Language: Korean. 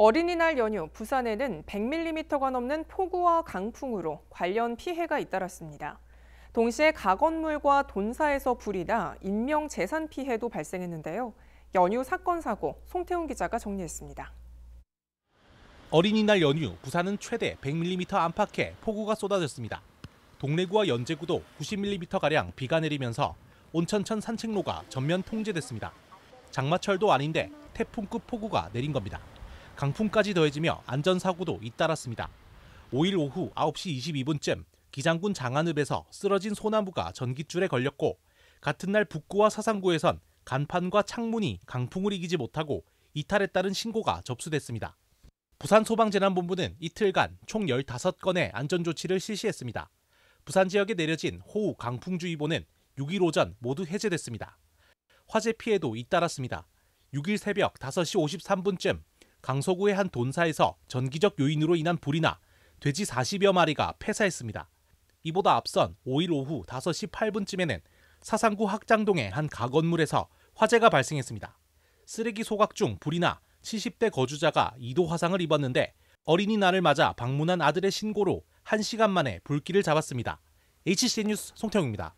어린이날 연휴 부산에는 100mm가 넘는 폭우와 강풍으로 관련 피해가 잇따랐습니다. 동시에 가건물과 돈사에서 불이 나 인명재산 피해도 발생했는데요. 연휴 사건 사고 송태훈 기자가 정리했습니다. 어린이날 연휴 부산은 최대 100mm 안팎의 폭우가 쏟아졌습니다. 동래구와 연제구도 90mm가량 비가 내리면서 온천천 산책로가 전면 통제됐습니다. 장마철도 아닌데 태풍급 폭우가 내린 겁니다. 강풍까지 더해지며 안전사고도 잇따랐습니다. 5일 오후 9시 22분쯤 기장군 장안읍에서 쓰러진 소나무가 전깃줄에 걸렸고 같은 날 북구와 사상구에선 간판과 창문이 강풍을 이기지 못하고 이탈에 따른 신고가 접수됐습니다. 부산소방재난본부는 이틀간 총 15건의 안전조치를 실시했습니다. 부산 지역에 내려진 호우 강풍주의보는 6일 오전 모두 해제됐습니다. 화재 피해도 잇따랐습니다. 6일 새벽 5시 53분쯤 강서구의 한 돈사에서 전기적 요인으로 인한 불이나 돼지 40여 마리가 폐사했습니다. 이보다 앞선 5일 오후 5시 8분쯤에는 사상구 학장동의 한 가건물에서 화재가 발생했습니다. 쓰레기 소각 중 불이 나 70대 거주자가 2도 화상을 입었는데 어린이날을 맞아 방문한 아들의 신고로 1시간 만에 불길을 잡았습니다. h c 뉴스 송태웅입니다.